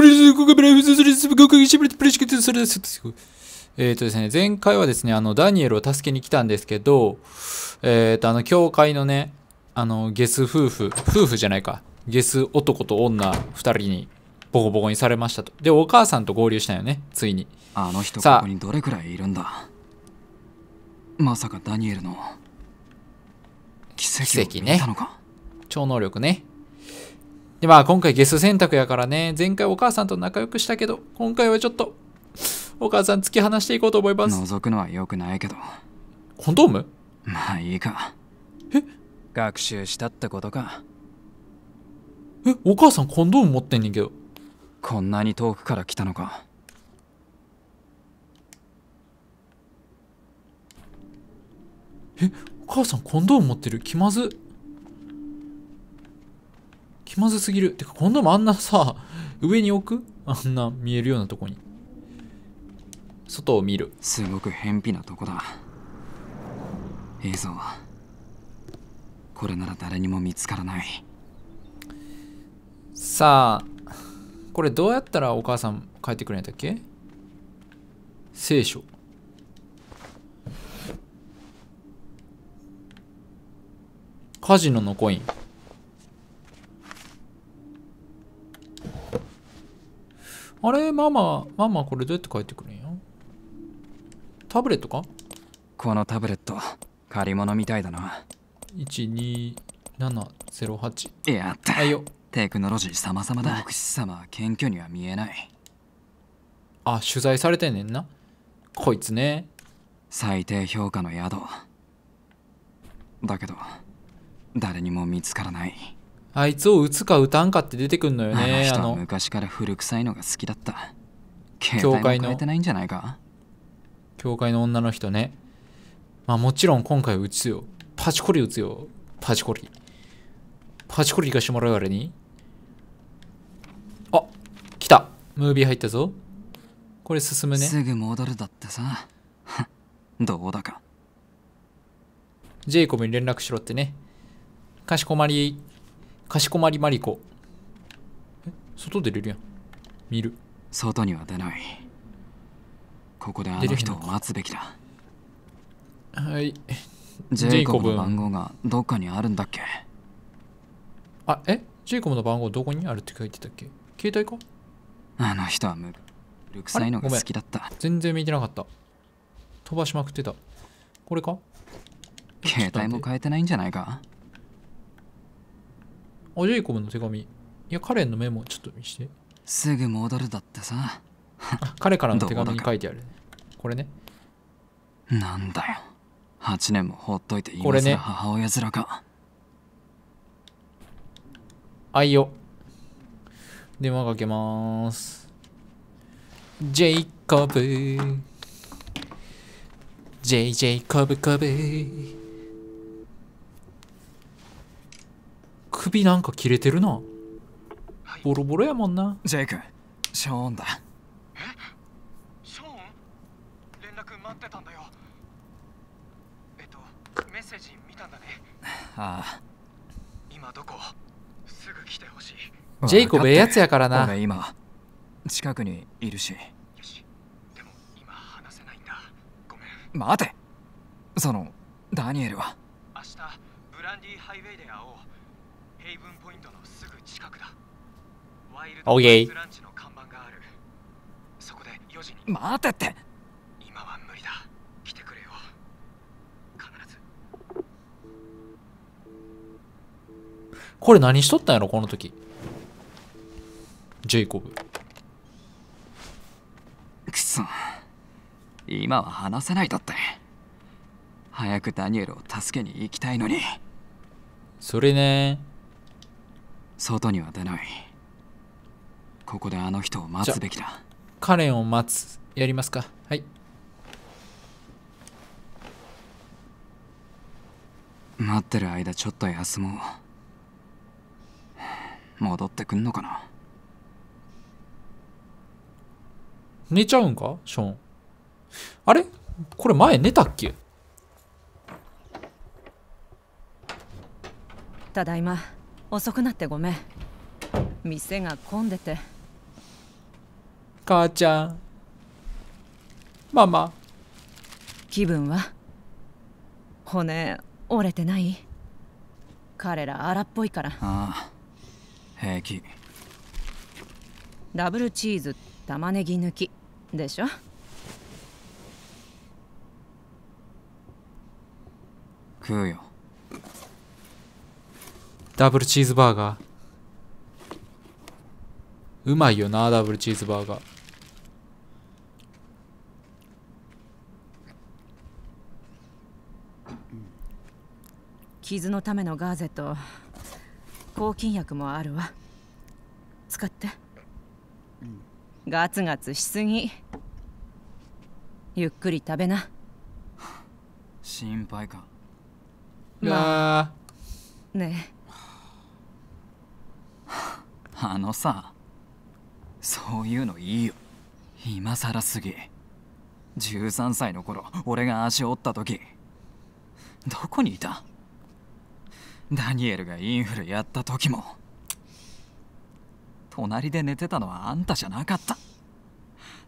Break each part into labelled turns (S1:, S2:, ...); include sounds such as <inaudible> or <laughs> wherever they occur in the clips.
S1: リブライフズ、リプレシそれです。えっ、とですね、前回はですね、あの、ダニエルを助けに来たんですけど、えっ、ー、と、あの、教会のね、あの、ゲス夫婦、夫婦じゃないか、ゲス男と女二人にボコボコにされましたと。で、お母さんと合流したよね、ついに。あの人、ここにどれくらいいるんだまさかダニエルの奇跡を見たのか、ね、超能力ね。で、まあ今回ゲス選択やからね、前回お母さんと仲良くしたけど、今回はちょっと、お母さん突き放していこうと思います。覗くのは良くないけど。コンドームまあいいか。え学習したってことか。え、お母さんコンドーム持ってんねんけど。こんなに遠くから来たのか。え、お母さんコンドーム持ってる気まず気まずすぎる。てか、今度もあんなさ、上に置くあんな見えるようなとこに。外を見る。すごく偏僻なとこだ。映像は。これなら誰にも見つからない。さあ、これどうやったらお母さん帰ってくれんだっけ聖書。カジノのコイン。あれママ、ママこれどうやって帰ってくるんやタブレットかこのタブレット、借り物みたいだな。12708。やった。よ。テクノロジー様々だ。牧師様は謙虚には見えない。あ、取材されてんねんな。こいつね。最低評価の宿。だけど、誰にも見つからない。あいつを打つか打たんかって出てくんのよねあの昔から古臭いのが好きだった教会の教会の女の人ねまあもちろん今回打つよパチコリ打つよパチコリパチコリ行かしてもらうあれにあ来たムービー入ったぞこれ進むねすぐ戻るだってさ <laughs> どうだかジェイコブに連絡しろってねかしこまりかしこまりマリコえ外出れるやん見る外には出ないここであの人を待つべきだはいジェイコブの番号がどっかにあるんだっけあえジェイコブの番号どこにあるって書いてたっけ携帯かあの人はむるくさいのが好きだった全然見てなかった飛ばしまくってたこれか携帯も変えてないんじゃないかおジェイコブの手紙いやカレンのメモちょっと見してすぐ戻るだってさ彼からの手紙に書いてある、ね、これねなんだよ8年も放っといてれね。母親面か、ね、あいよ電話かけまーすジェイコブジェイジェイコブコブ首なんか切れてるなボロボロやもんなジェイ君ショーンだえショーン連絡待ってたんだよえっとメッセージ見たんだねああ今どこすぐ来てほしいジェイコブええやつやからな俺今近くにいるしよしでも今話せないんだごめん待てそのダニエルは明日ブランディハイウェイで会おうオーケー待てって今は無理だ来てくれよ必ずこれ何しとったんやろこの時ジェイコブくそ今は話せないだって早くダニエルを助けに行きたいのにそれね外には出ないここであの人を待つべきだカレンを待つやりますかはい待ってる間ちょっと休もう戻ってくんのかな寝ちゃうんかショーンあれこれ前寝たっけ
S2: ただいま遅くなってごめん店が混んでて
S1: 母ちゃんママ
S2: 気分は骨折れてない彼ら荒っぽいから
S1: ああ平気
S2: ダブルチーズ玉ねぎ抜きでしょ
S1: うよダブルチーズバーガーうまいよなダブルチーズバーガー
S2: 傷のためのガーゼと抗菌薬もあるわ使って、うん、ガツガツしすぎゆっくり食べな
S1: 心配かまあねえあのさそういうのいいよ今さらすぎ13歳の頃俺が足を折った時どこにいたダニエルがインフルやった時も隣で寝てたのはあんたじゃなかった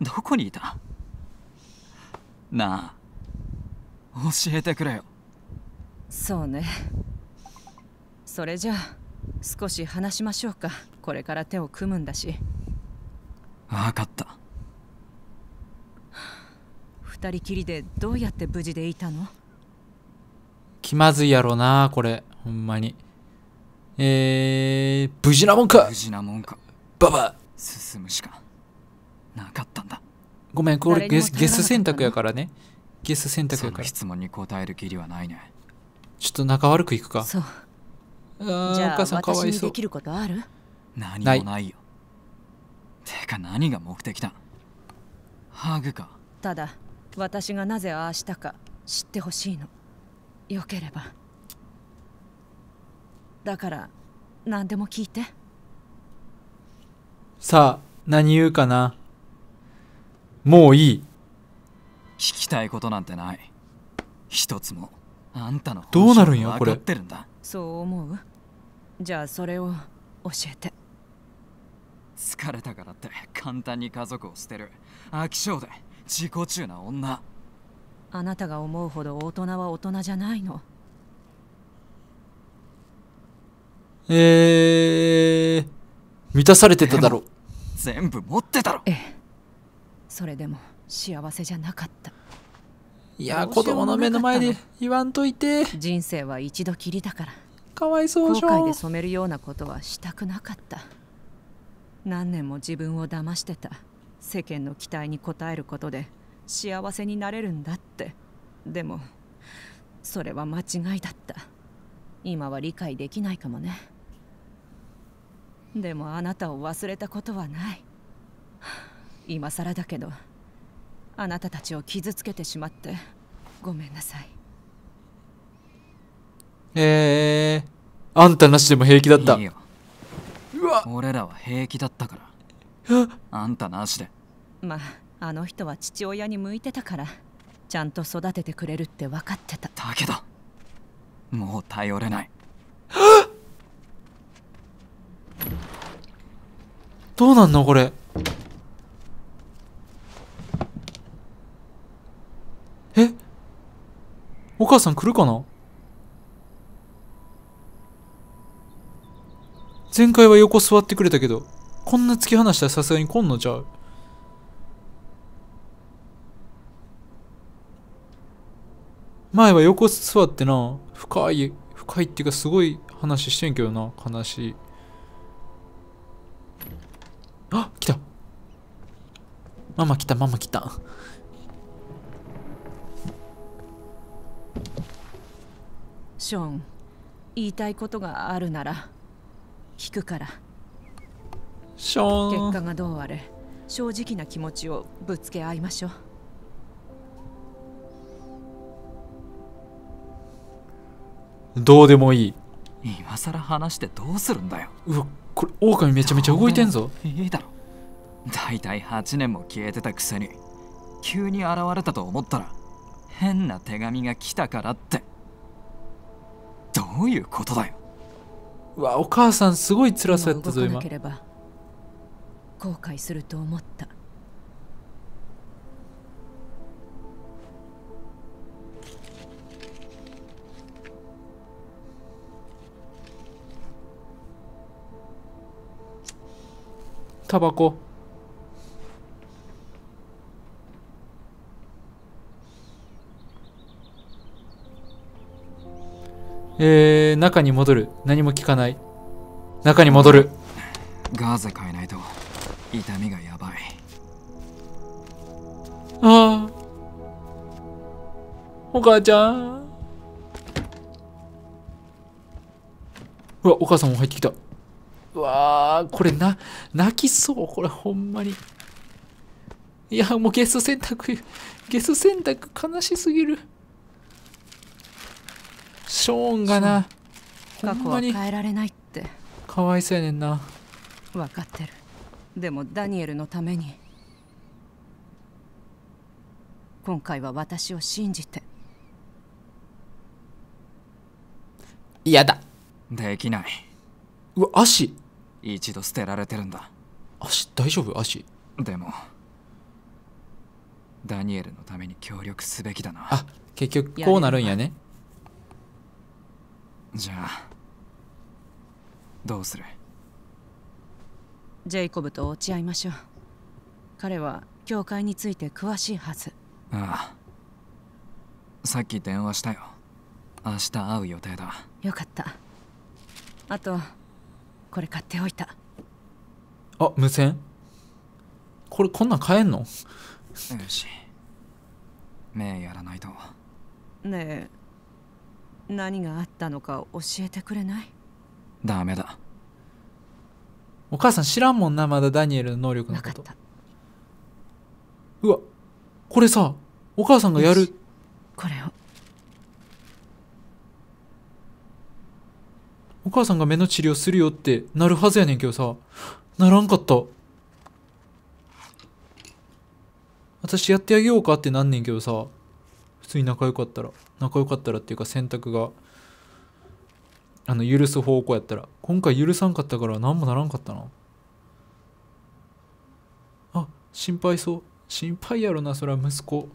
S1: どこにいたなあ教えてくれよそうね
S2: それじゃあ少し話しましょうかこれから手を組むんだし分かった二人きりでどうやって無事でいたの
S1: 気まずいやろなこれほんまにえー、無事なもんか無事なもんかババ進むしかなかったんだごめんこれゲスゲス選択やからねゲス選択やから質問に答える義理はないねちょっと仲悪くいくかそう
S2: あじゃあお母さんかわいそうできることある
S1: 何もないよてか何が目的だハグか
S2: ただ私がなぜああしたか知ってほしいのよければだから何でも聞いて
S1: さあ何言うかなもういい聞きたいことなんてない一つもあんたのどうなるんやこれってるんだ
S2: そう思うじゃあそれを教えて
S1: 疲れたからって簡単に家族を捨てる飽き性で自己中な女
S2: あなたが思うほど大人は大人じゃないの
S1: えー、満たされてただろう全部持ってたろええ
S2: それでも幸せじゃなかった
S1: いや子供の目の前で
S2: 言わんといて人生は一度きりだからかわいそう後悔で染めるようなことはしたくなかった何年も自分を騙してた世間の期待に応えることで幸せになれるんだってでもそれは間違いだった今は理解できないかもねでもあなたを忘れたことはない今更だけどあなたたちを傷つけてしまって
S1: ごめんなさいへえー、あんたなしでも平気だったいいようわ俺らは平気だったからあんたなしで
S2: まああの人は父親に向いてたからちゃんと育ててくれるって分かってただけど
S1: もう頼れないどうなんのこれえお母さん来るかな前回は横座ってくれたけどこんな突き放したらさすがに来んのちゃう前は横座ってな深い深いっていうかすごい話してんけどな悲しいあ来たママ来たママ来た
S2: ショーン言いたいことがあるなら聞くから
S1: ショーン結果
S2: がどうあれ正直な気持ちをぶつけ合いましょう
S1: どうでもいい今さら話してどうするんだようわこれ狼めちゃめちゃ動いてんぞいいだろ大体8年も消えてたくせに急に現れたと思ったら変な手紙が来たからってどういうことだよわお母さんすごい辛そうやったぞ今
S2: 後悔すると思った
S1: タバコえー、中に戻る何も聞かない中に戻るガーゼ変えないと痛みがやばいああお母ちゃんうわお母さんも入ってきたわあこれな、泣きそう。これほんまに。いや、もうゲス選択、ゲス選択悲しすぎる。ショーンがな、ん去に変えられないって。かわいそうやねんな。分かってる。でもダ
S2: ニエルのために。今回は私を信じて。
S1: 嫌だ。できない。うわ足一度捨てられてるんだ足大丈夫足でもダニエルのために協力すべきだなあ結局こうなるんやねじゃあどうする
S2: ジェイコブと落ち合いましょう彼は教会について詳しいはず
S1: ああさっき電話したよ明日会う予定だ
S2: よかったあとこれ買っておいた
S1: あ無線これこんなん買えんのよし目やらないと
S2: ねえ何があったのか教えてくれない
S1: ダメだお母さん知らんもんなまだダニエルの能力のことうわこれさお母さんがやるこれをお母さんが目の治療するよってなるはずやねんけどさ、ならんかった。私やってあげようかってなんねんけどさ、普通に仲良かったら、仲良かったらっていうか選択が、あの、許す方向やったら、今回許さんかったから何もならんかったな。あ、心配そう。心配やろな、そら息子。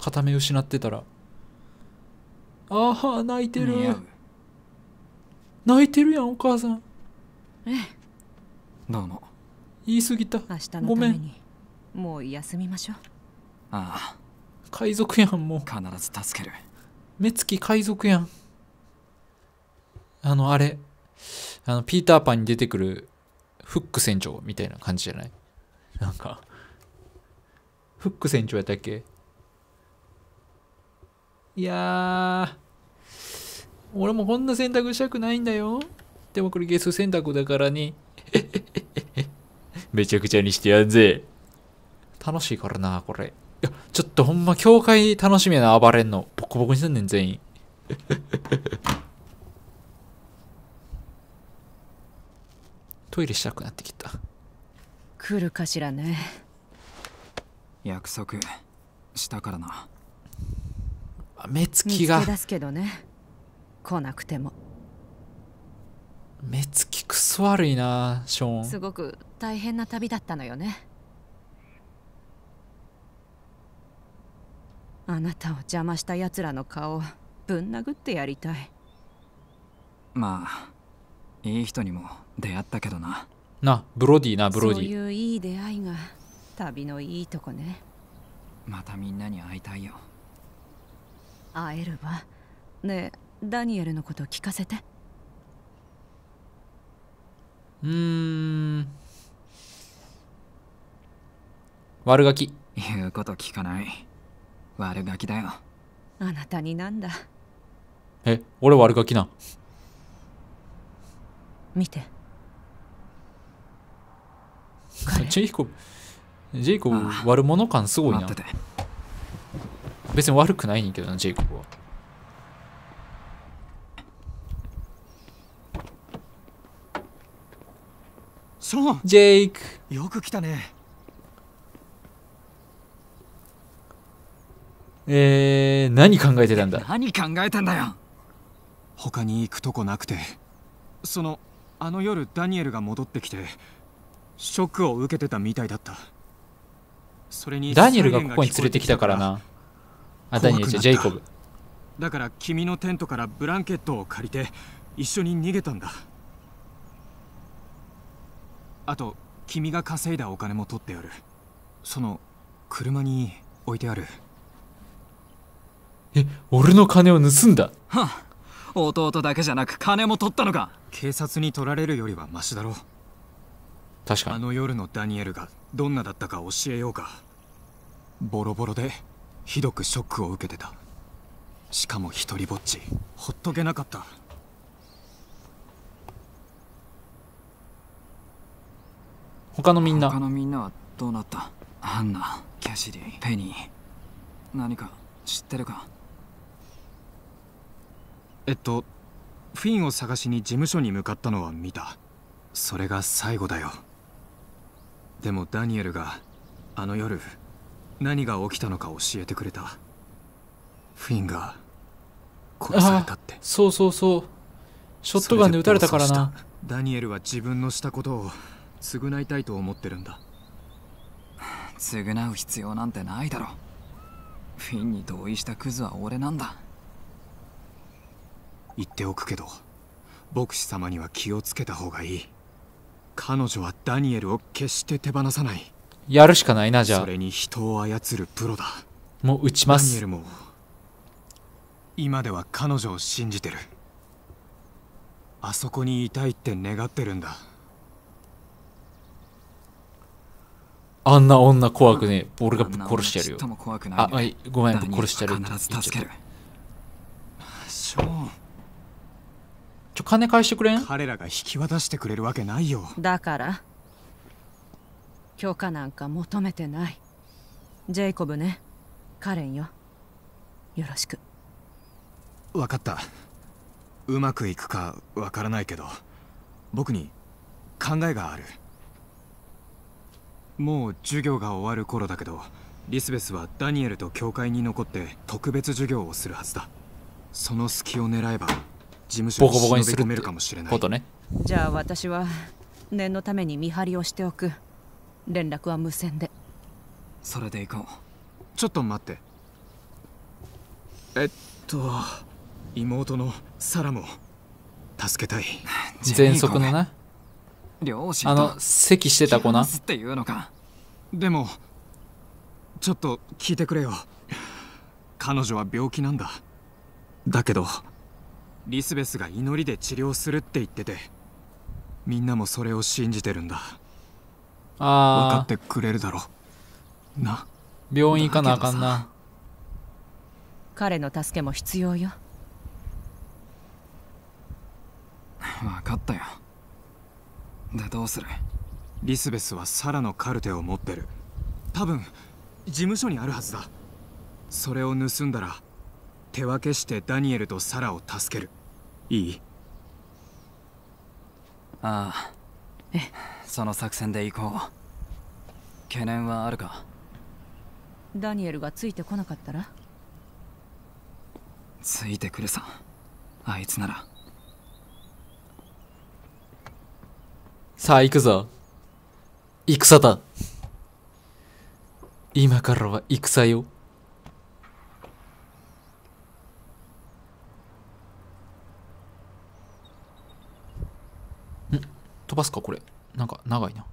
S1: 片目失ってたら。ああ、泣いてる。泣いてるやんお母さんええどうも言い過ぎた明日のためにもう休みましょうああ海賊やんもう必ず助ける目つき海賊やんあのあれあのピーターパンに出てくるフック船長みたいな感じじゃないなんかフック船長やったっけいや俺もこんな選択したくないんだよ。でもこれゲス選択だからね。<laughs> めちゃくちゃにしてやんぜ。楽しいからな、これ。いや、ちょっとほんま、教会楽しみやな、暴れんの。ボコボコにすんねん、全員。<laughs> トイレしたくなってきた。来るかしらね。約束したからな。目つきが。けす
S2: けどね。
S1: 来なくても目つきクソ悪いなショーンす
S2: ごく大変な旅だったのよね
S1: あなたを邪
S2: 魔した奴らの顔をぶん殴ってやりたい
S1: まあいい人にも出会ったけどななブロディなブロディそういうい
S2: い出会いが旅のいいとこね
S1: またみんなに会いたいよ
S2: 会えるわねえダニエルのこと聞かせて
S1: うん悪ガキ言うこと聞かない悪ガキだよ
S2: あなたになんだ
S1: え俺悪ガキな見てジェイコブジェイコブ悪者感すごいな別に悪くないんけどなジェイコブはソンジェイクよく来たねえー、何考えてたんだ何考えたんだよ他に行くとこなくてそのあの夜ダニエルが戻ってきてショックを受けてたみたいだったそれにダニエルがここに連れてきたからなあダニエルじゃジェイコブだから君のテントからブランケットを借りて一緒に逃げたんだあと君が稼いだお金も取ってあるその車に置いてあるえ俺の金を盗んだは弟だけじゃなく金も取ったのか警察に取られるよりはマシだろ確かにあの夜のダニエルがどんなだったか教えようかボロボロでひどくショックを受けてたしかも一人ぼっちほっとけなかった他のみんな他のみんなはどうなったハンナキャシリーペニー何か知ってるかえっとフィンを探しに事務所に向かったのは見たそれが最後だよでもダニエルがあの夜何が起きたのか教えてくれたフィンが殺されたってそうそうそうショットガンで撃たれたからなダニエルは自分のしたことを償いたいと思ってるんだ償う必要なんてないだろフィンに同意したクズは俺なんだ言っておくけど牧師様には気をつけた方がいい彼女はダニエルを決して手放さないやるしかないなじゃあそれに人を操るプロだもう打ちますダニエルも今では彼女を信じてるあそこにいたいって願ってるんだあんな女怖くね俺がぶっ殺してやるよああごめんぶっ殺してやる必ず助けるちょ金返してくれん彼らが引き渡してくれるわけないよ
S2: だから許可なんか求めてないジェイコブねカレンよよ
S1: ろしく分かったうまくいくかわからないけど僕に考えがあるもう授業が終わる頃だけどリスベスはダニエルと教会に残って特別授業をするはずだその隙を狙えば事務所に忍び込めるかもしれないことね
S2: じゃあ私は念のために見張りをしておく連絡は
S1: 無線でそれで行こうちょっと待ってえっと妹のサラも助けたい喘息のな両親あの咳してた子なっていうのかでもちょっと聞いてくれよ彼女は病気なんだだけどリスベスが祈りで治療するって言っててみんなもそれを信じてるんだあ分かってくれるだろうな病院行かなあかんな
S2: 彼の助けも必要よ
S1: 分かったよでどうするリスベスはサラのカルテを持ってる多分事務所にあるはずだそれを盗んだら手分けしてダニエルとサラを助けるいいああえその作戦で行こう懸念はあるか
S2: ダニエルがついてこなかったら
S1: ついてくるさあいつならさあ行くぞ。戦だ。今からは戦よ。ん飛ばすかこれ。なんか長いな。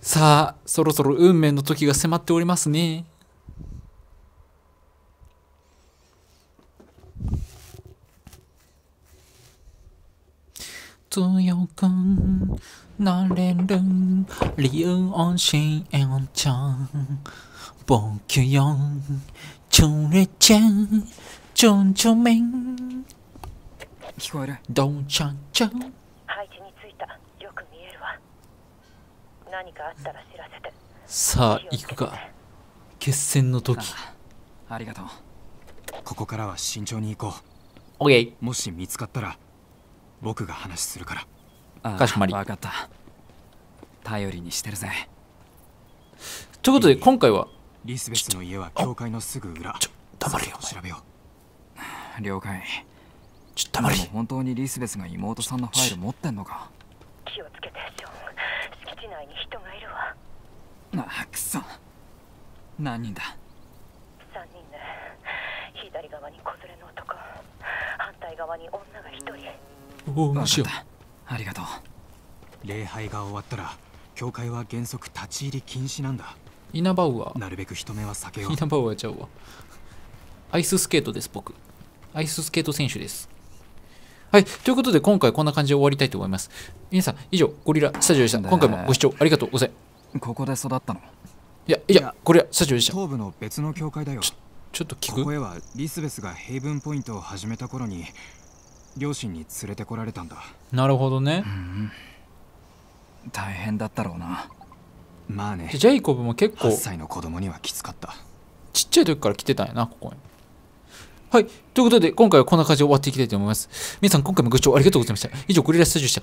S1: さあ、そろそろ運命の時が迫っておりますね。強くなれる理由をしえんちゃん僕よ中れちゃんちょんちょめん聞こえるどんちゃんちゃん配置についたよく見えるわ何かあったら知らせてさあ行くか決戦の時ありがとうここからは慎重に行こうオッケーもし見つかったら僕が話するからああかしこまり分かった頼りにしてるぜということで今回はリスベスの家は教会のすぐ裏ちょ黙れよ調べよう了解ちょっ黙れ本当にリスベスが妹さんのファイル持ってんのか気をつけてジョン敷地内に人がいるわなあくそ何人だ3人ね左側に子連れの男反対側に女が1人おおしよありがとう礼拝が終わったら教会は原則立ち入り禁止なんだイナバウアなるべく人目は避けようイナバウアちゃうわアイススケートです僕アイススケート選手ですはい。ということで、今回こんな感じで終わりたいと思います。皆さん、以上、ゴリラスタジオでした。今回もご視聴ありがとうございます。ここで育ったのいや、いや、ゴリラスタジオでした。東部の別の教会だよ。ちょっと聞くここはリスベスがヘイブンポイントを始めた頃に、両親に連れてこられたんだなるほどね、うん、大変だったろうなまあねジェイコブも結構8歳の子供にはきつかったちっちゃい時から来てたんやなここにはいということで今回はこんな感じで終わっていきたいと思います皆さん今回もご視聴ありがとうございました以上グリラスタジオでした